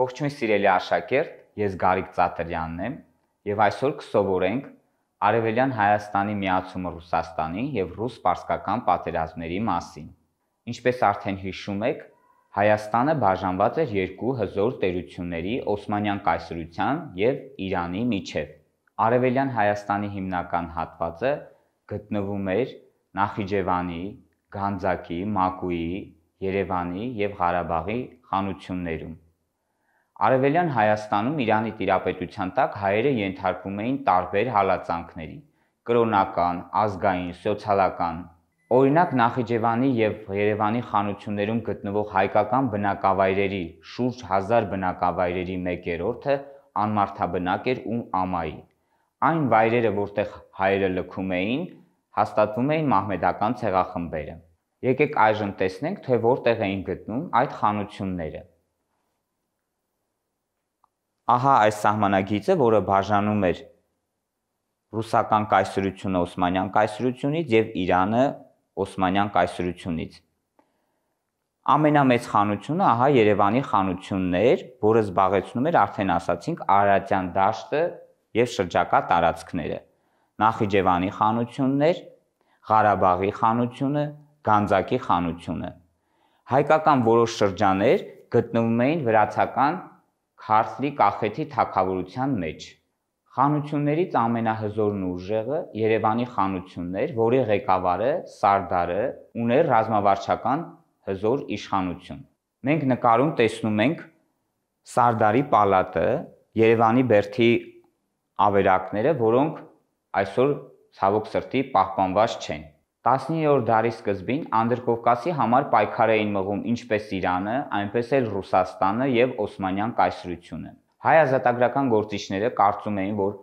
Ողջույն սիրելի աշակերտ, ես Գարիկ Ծատրյանն եմ եւ այսօր կսովորենք Արևելյան Հայաստանի միացումը Ռուսաստանի եւ ռուս-պարսկական պատերազմների մասին։ Ինչպես արդեն հիշում եք, Հայաստանը բաժանված էր երկու հզոր տերությունների՝ Օսմանյան կայսրության եւ Իրանի միջև։ Արևելյան Հայաստանի հիմնական հատվածը գտնվում էր Նախիջևանի, Գանձակի, Մակուի, Երևանի եւ Ղարաբաղի խանություններում Արևելյան Հայաստանում Իրանի տիրապետության տակ հայերը ենթարկվում էին տարբեր հալածանքների՝ կրոնական, ազգային, սոցիալական։ Օրինակ Նախիջևանի եւ Երևանի խանություններում գտնվող հայկական բնակավայրերի շուրջ 1000 բնակավայրերի 1/3-ը անմարդաբնակ էր ու ամայի։ Այն վայրերը, որտեղ հայերը լքում էին, հաստատվում էին մահմեդական ցեղախմբերը։ Եկեք այժմ տեսնենք, թե որտեղ էին գտնում այդ խանությունները ահա այս սահմանագիծը, որը բաժանում էր ռուսական կայսրությունը Օսմանյան կայսրությունից եւ Իրանը Օսմանյան կայսրությունից։ Ամենամեծ խանությունը ահա Երևանի խանությունն էր, որը զբաղեցնում էր արդեն ասացինք Արարատյան դաշտը եւ շրջակա տարածքները։ Նախիջևանի խանությունն էր, Ղարաբաղի խանությունը, Գանձակի խանությունը։ Հայկական որոշ շրջաներ գտնվում էին վրացական Քարսլի կախեթի թակավորության մեջ։ Խանություններից ամենահզորն ուժեղը Երևանի խանությունն էր, որի ղեկավարը Սարդարը ուներ ռազմավարչական հզոր իշխանություն։ Մենք նկարում տեսնում ենք Սարդարի պալատը, Երևանի բերթի ավերակները, որոնք այսօր ցավոք սրտի պահպանված չեն։ 19-րդ դարի սկզբին Անդրկովկասի համար պայքար էին մղում ինչպես Իրանը, այնպես էլ Ռուսաստանը եւ Օսմանյան կայսրությունը։ Հայ ազատագրական գործիչները կարծում էին, որ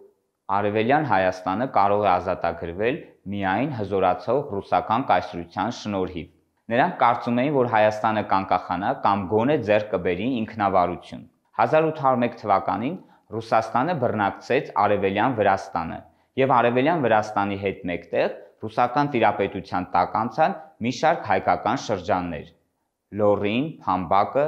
Արևելյան Հայաստանը կարող է ազատագրվել միայն հզորացող ռուսական կայսրության շնորհիվ։ Նրանք կարծում էին, որ Հայաստանը կանկախանա կամ գոնե ձեռք կբերի ինքնավարություն։ 1801 թվականին Ռուսաստանը բռնակցեց Արևելյան Վրաստանը եւ Արևելյան Վրաստանի հետ մեկտեղ ռուսական տիրապետության տակ անցան մի շարք հայկական շրջաններ՝ Լոռին, Փամբակը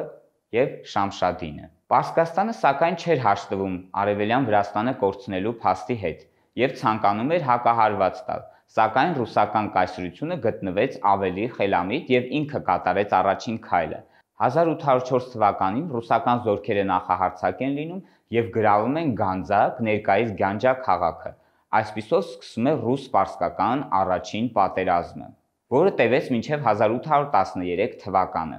եւ Շամշադինը։ Պարսկաստանը սակայն չէր հաշտվում Արևելյան Վրաստանը կորցնելու փաստի հետ եւ ցանկանում էր հակահարված տալ, սակայն ռուսական կայսրությունը գտնվեց ավելի խելամիտ եւ ինքը կատարեց առաջին քայլը։ 1804 թվականին ռուսական զորքերը նախահարցակ են լինում եւ գրավում են Գանձակ, ներկայիս Գանջա քաղաքը։ Այսպիսով սկսվում է ռուս-պարսկական առաջին պատերազմը, որը տևեց մինչև 1813 թվականը։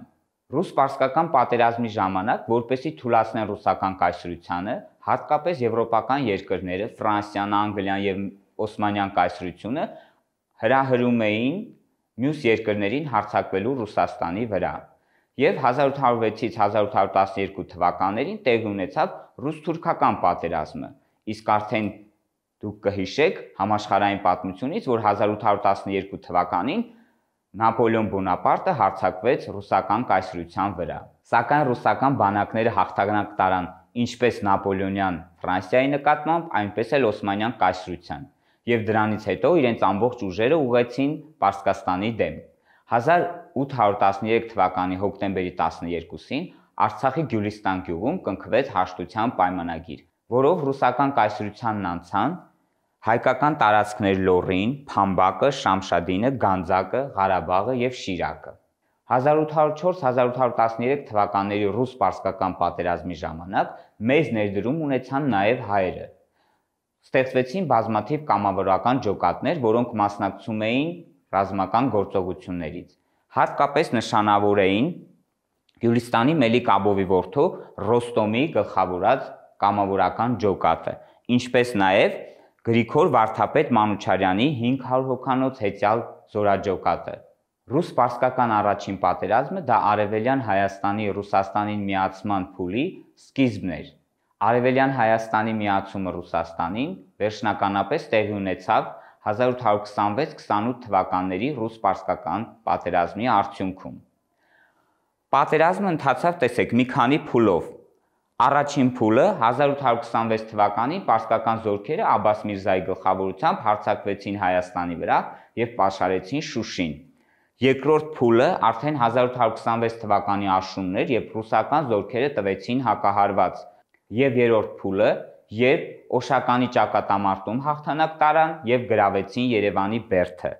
Ռուս-պարսկական պատերազմի ժամանակ, որպեսի թուլացնեն ռուսական կայսրությանը, հատկապես եվրոպական երկրները, Ֆրանսիան, Անգլիան եւ Օսմանյան կայսրությունը հրահրում էին մյուս երկրներին հարձակվելու Ռուսաստանի վրա։ Եվ 1806-ից 1812 թվականներին տեղի ունեցավ ռուս-թուրքական պատերազմը, իսկ արդեն Դուք կհիշեք համաշխարհային պատմությունից, որ 1812 թվականին Նապոլեոն Բոնապարտը հարձակվեց ռուսական կայսրության վրա։ Սակայն ռուսական բանակները հաղթանակ տարան ինչպես Նապոլեոնյան Ֆրանսիայի նկատմամբ, այնպես էլ Օսմանյան կայսրության, եւ դրանից հետո իրենց ամբողջ ուժերը ուղեցին Պարսկաստանի դեմ։ 1813 թվականի հոկտեմբերի 12-ին Արցախի Գյուլիստան գյուղում կնքվեց հաշտության պայմանագիր, որով ռուսական կայսրությանն անցան հայկական տարածքներ Լոռին, Փամբակը, Շամշադինը, Գանձակը, Ղարաբաղը եւ Շիրակը։ 1804-1813 թվականների ռուս-պարսկական պատերազմի ժամանակ մեծ ներդրում ունեցան նաեւ հայերը։ Ստեղծվեցին բազմաթիվ կամավորական ջոկատներ, որոնք մասնակցում էին ռազմական գործողություններից։ Հատկապես նշանավոր էին Գյուլիստանի Մելիք-Աբովի որդու Ռոստոմի գլխավորած կամավորական ջոկատը, ինչպես նաեւ Գրիգոր Վարդապետ Մանուչարյանի 500 հոկանոց հեծյալ զորաջոկատը։ Ռուս-պարսկական առաջին պատերազմը դա Արևելյան Հայաստանի Ռուսաստանին միացման փուլի սկիզբն էր։ Արևելյան Հայաստանի միացումը Ռուսաստանին վերջնականապես տեղի ունեցավ 1826-28 թվականների ռուս-պարսկական պատերազմի արդյունքում։ Պատերազմը ընթացավ, տեսեք, մի քանի փուլով։ Առաջին փուլը 1826 թվականին պարսկական զորքերը Աբաս Միրզայի գլխավորությամբ հարձակվեցին Հայաստանի վրա եւ պաշարեցին Շուշին։ Երկրորդ փուլը արդեն 1826 թվականի աշունն էր, երբ ռուսական զորքերը տվեցին հակահարված։ Եվ երրորդ փուլը, երբ Օշականի ճակատամարտում հաղթանակ տարան եւ գրավեցին Երևանի Բերդը։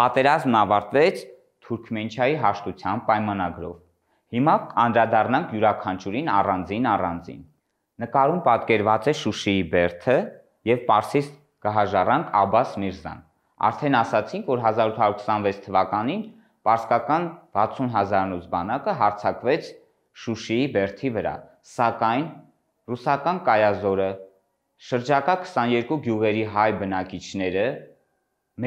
Պատերազմն ավարտվեց Թուրքմենչայի հաշտության պայմանագրով։ Հիմա անդրադառնանք յուրաքանչյուրին առանձին առանձին։ Նկարում պատկերված է Շուշիի բերդը եւ Պարսից կհաժարանք Աբաս Միրզան։ Արդեն ասացինք, որ 1826 թվականին պարսկական 60000 ուզբանակը հարձակվեց Շուշիի բերդի վրա, սակայն ռուսական կայազորը շրջակա 22 գյուղերի հայ բնակիչները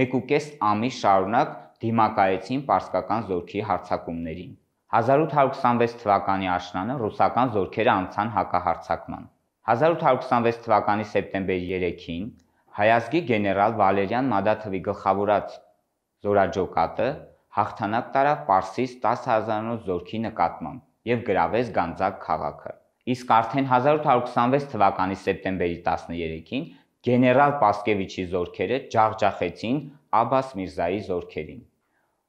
1.5 ամիս շարունակ դիմակայեցին պարսկական զորքի հարձակումներին։ 1826 թվականի աշնանը ռուսական զորքերը անցան հակահարձակման։ 1826 թվականի սեպտեմբերի 3-ին հայազգի գեներալ Վալերյան Մադաթովի գլխավորած զորաջոկատը հաղթանակ տարավ Պարսից 10000-անոց զորքի նկատմամբ եւ գրավեց Գանձակ քաղաքը։ Իսկ արդեն 1826 թվականի սեպտեմբերի 13-ին գեներալ Պասկևիչի զորքերը ջախջախեցին Աբաս Միրզայի զորքերին։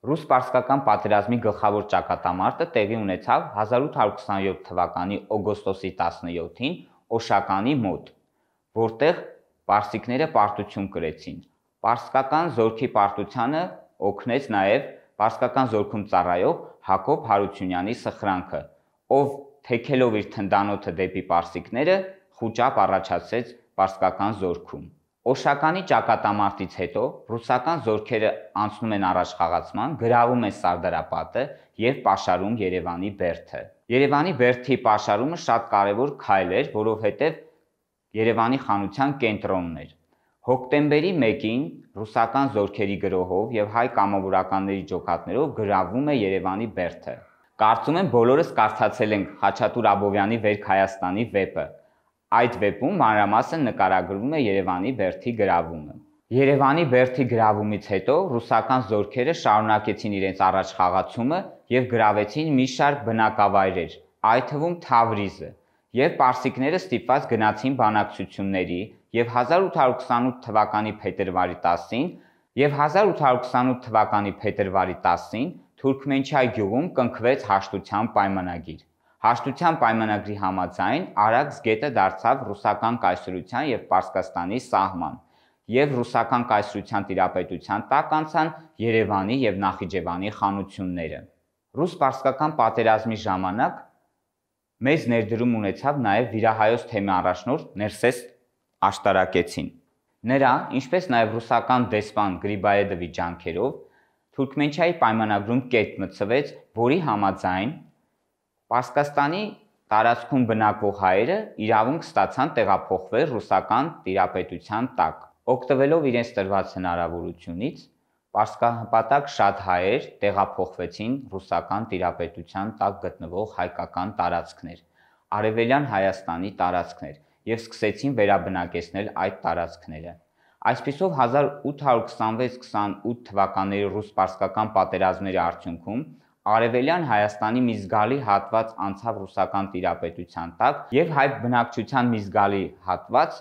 Ռուս-պարսկական պատերազմի գլխավոր ճակատամարտը տեղի ունեցավ 1827 թվականի օգոստոսի 17-ին Օշականի մոտ, որտեղ պարսիկները պարտություն կրեցին։ Պարսկական զորքի պարտությանը օգնեց նաև պարսկական զորքում ծառայող Հակոբ Հարությունյանի սխրանքը, ով թեքելով իր թնդանոթը դեպի պարսիկները խոճապ առաջացեց պարսկական զորքում։ Օշականի ճակատամարտից հետո ռուսական զորքերը անցնում են առաջխաղացման, գրավում է Սարդարապատը եւ պաշարում Երևանի բերդը։ Երևանի բերդի պաշարումը շատ կարեւոր քայլ էր, որովհետեւ Երևանի խանության կենտրոնն էր։ Հոկտեմբերի 1-ին ռուսական զորքերի գրոհով եւ հայ կամավորականների ջոկատներով գրավում է Երևանի բերդը։ Կարծում եմ բոլորս կարդացել ենք Խաչատուր Աբովյանի Վերք Հայաստանի վեպը։ Այդ վեպում մանրամասն նկարագրվում է Երևանի Բերթի գրավումը։ Երևանի Բերթի գրավումից հետո ռուսական զորքերը շարունակեցին իրենց առաջ խաղացումը եւ գրավեցին մի շարք բնակավայրեր, այդ թվում Թավրիզը, եւ Պարսիկները ստիպված գնացին բանակցությունների եւ 1828 թվականի փետրվարի 10-ին եւ 1828 թվականի փետրվարի 10-ին Թուրքմենչայ գյուղում կնքվեց հաշտության պայմանագիր։ Հաշտության պայմանագրի համաձայն Արաքս գետը դարձավ ռուսական կայսրության եւ Պարսկաստանի սահման եւ ռուսական կայսրության տիրապետության տակ անցան Երևանի եւ Նախիջևանի խանությունները։ Ռուս-պարսկական պատերազմի ժամանակ մեծ ներդրում ունեցավ նաեւ Վիրահայոց թեմի առաջնորդ Ներսես աշտարակեցին։ Նրա, ինչպես նաև ռուսական դեսպան Գրիբայեդովի ջանքերով Թուրքմենչայի պայմանագրում կետ մցվեց, որի համաձայն Պարսկաստանի տարածքում բնակվող հայերը իրավունք ստացան տեղափոխվել ռուսական տիրապետության տակ։ Օգտվելով իրենց տրված հնարավորությունից, Պարսկահպատակ շատ հայեր տեղափոխվեցին ռուսական տիրապետության տակ գտնվող հայկական տարածքներ, արևելյան Հայաստանի տարածքներ եւ սկսեցին վերաբնակեցնել այդ տարածքները։ Այսպիսով 1826-28 թվականների ռուս-պարսկական պատերազմների արդյունքում Արևելյան Հայաստանի մի զգալի հատված անցավ ռուսական տիրապետության տակ եւ հայ բնակչության մի զգալի հատված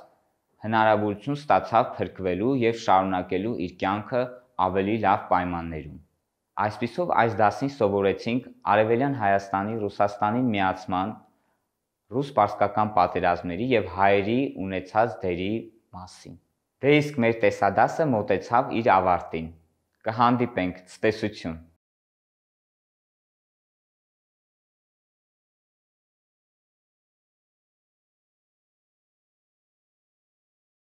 հնարավորություն ստացավ փրկվելու եւ շարունակելու իր կյանքը ավելի լավ պայմաններում։ Այսպիսով այս դասին սովորեցինք Արևելյան Հայաստանի Ռուսաստանին միացման ռուս-պարսկական պատերազմների եւ հայերի ունեցած դերի մասին։ Դե իսկ մեր տեսադասը մտեցավ իր ավարտին։ Կհանդիպենք ցտեսություն։